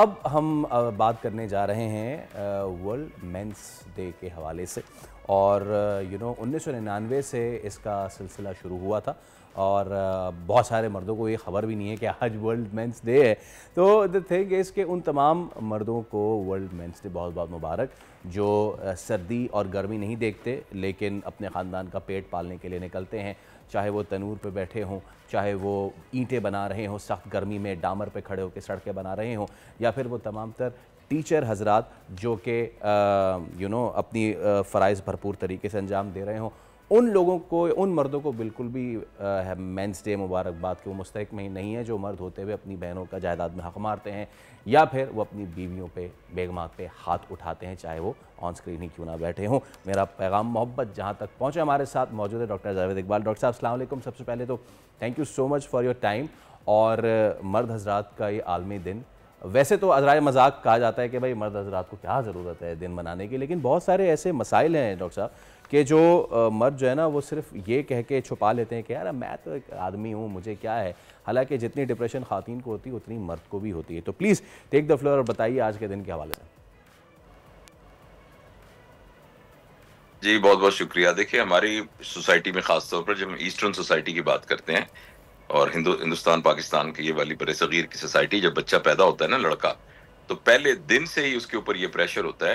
अब हम बात करने जा रहे हैं वर्ल्ड मेंस डे के हवाले से और यू नो उन्नीस से इसका सिलसिला शुरू हुआ था और बहुत सारे मर्दों को ये खबर भी नहीं है कि आज वर्ल्ड मेंस डे है तो द थिंग इज़ कि उन तमाम मर्दों को वर्ल्ड मेंस डे बहुत बहुत मुबारक जो सर्दी और गर्मी नहीं देखते लेकिन अपने ख़ानदान का पेट पालने के लिए निकलते हैं चाहे वो तनूर पे बैठे हों चाहे वो ईंटें बना रहे हों सख्त गर्मी में डामर पे खड़े होकर सड़कें बना रहे हों या फिर वो तमाम तर टीचर हजरात जो कि यू नो अपनी फ़राइज़ भरपूर तरीके से अंजाम दे रहे हों उन लोगों को उन मर्दों को बिल्कुल भी मैंस डे मुबारकबाद के वो मुस्तक में ही नहीं है जो मर्द होते हुए अपनी बहनों का जायदाद में हक मारते हैं या फिर वो अपनी बीवियों पे बेगमात पे हाथ उठाते हैं चाहे वो ऑन स्क्रीन ही क्यों ना बैठे हों मेरा पैगाम मोहब्बत जहाँ तक पहुँचे हमारे साथ मौजूद है डॉक्टर जावेद इकबाल डॉक्टर साहब अलैक्म सबसे पहले तो thank you so much for your time और मर्द हजरात का ये आलमी दिन वैसे तो अजराय मजाक कहा जाता है कि भाई मर्द हजरात को क्या ज़रूरत है दिन मनाने की लेकिन बहुत सारे ऐसे मसाइल हैं डॉक्टर साहब कि जो मर्द जो है ना वो सिर्फ ये कह के छुपा लेते हैं कि यार मैं तो एक आदमी हूँ मुझे क्या है हालांकि जितनी डिप्रेशन खातन को होती है उतनी मर्द को भी होती है तो प्लीज़ टेक द फ्लोर और बताइए आज के दिन के हवाले से जी बहुत बहुत शुक्रिया देखिए हमारी सोसाइटी में खासतौर पर जब हम ईस्टर्न सोसाइटी की बात करते हैं और हिंदू हिंदुस्तान पाकिस्तान की ये वाली बड़े सगीर की सोसाइटी जब बच्चा पैदा होता है ना लड़का तो पहले दिन से ही उसके ऊपर ये प्रेशर होता है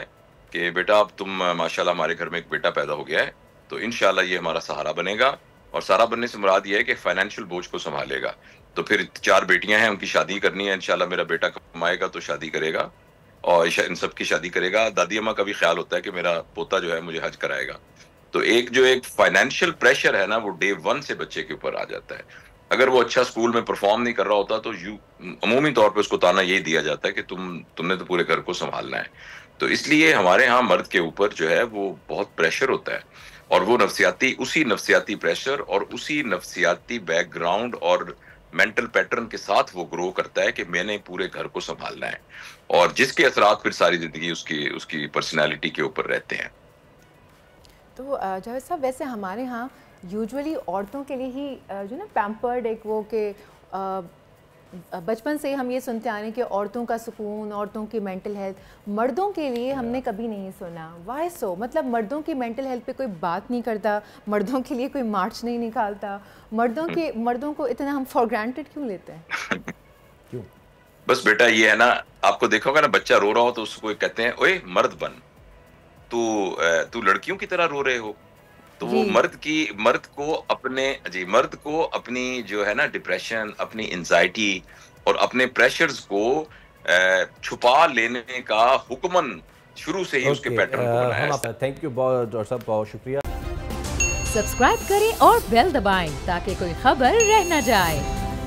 कि बेटा अब तुम माशाल्लाह हमारे घर में एक बेटा पैदा हो गया है तो इन ये हमारा सहारा बनेगा और सहारा बनने से मुराद ये है कि फाइनेंशियल बोझ को संभालेगा तो फिर चार बेटियां हैं उनकी शादी करनी है इनशाला मेरा बेटा कमाएगा तो शादी करेगा और इन सब की शादी करेगा दादी अम्मा का भी ख्याल होता है कि मेरा पोता जो है मुझे हज कराएगा तो एक जो एक फाइनेंशियल प्रेशर है ना वो डे वन से बच्चे के ऊपर आ जाता है अगर वो अच्छा स्कूल में परफॉर्म नहीं कर रहा होता तो यू अमूमी तौर पे उसको ताना यही दिया जाता है कि तुम तुमने तो पूरे घर को संभालना है तो इसलिए हमारे यहाँ मर्द के ऊपर जो है वो बहुत प्रेशर होता है और वो नफसियाती उसी नफसियाती प्रेशर और उसी नफसियाती बैकग्राउंड और मेंटल पैटर्न के साथ वो ग्रो करता है कि मैंने पूरे घर को संभालना है और जिसके असरात फिर सारी जिंदगी उसकी उसकी पर्सनैलिटी के ऊपर रहते हैं तो जावेद साहब वैसे हमारे यहाँ यूजुअली औरतों के लिए ही जो ना पैम्पर्ड एक वो के बचपन से हम ये सुनते आ रहे हैं कि औरतों का सुकून औरतों की मेंटल हेल्थ मर्दों के लिए हमने कभी नहीं सुना वाई सो मतलब मर्दों की मेंटल हेल्थ पे कोई बात नहीं करता मर्दों के लिए कोई मार्च नहीं निकालता मर्दों के हम्म। मर्दों को इतना हम फॉर ग्रांटेड क्यों लेते हैं क्यों बस बेटा ये है ना आपको देखोगे ना बच्चा रो रहा हो तो उसको कहते हैं ओए मर्द बन तू तू लड़कियों की तरह रो रहे हो तो वो मर्द की मर्द को अपने जी मर्द को अपनी जो है ना डिप्रेशन अपनी एंजाइटी और अपने प्रेशर्स को छुपा लेने का हुक्मन शुरू से ही उसके पैटर्न को बनाया थैंक यू बहुत डॉक्टर साहब बहुत शुक्रिया सब्सक्राइब करें और बेल दबाएं ताकि कोई खबर रह न जाए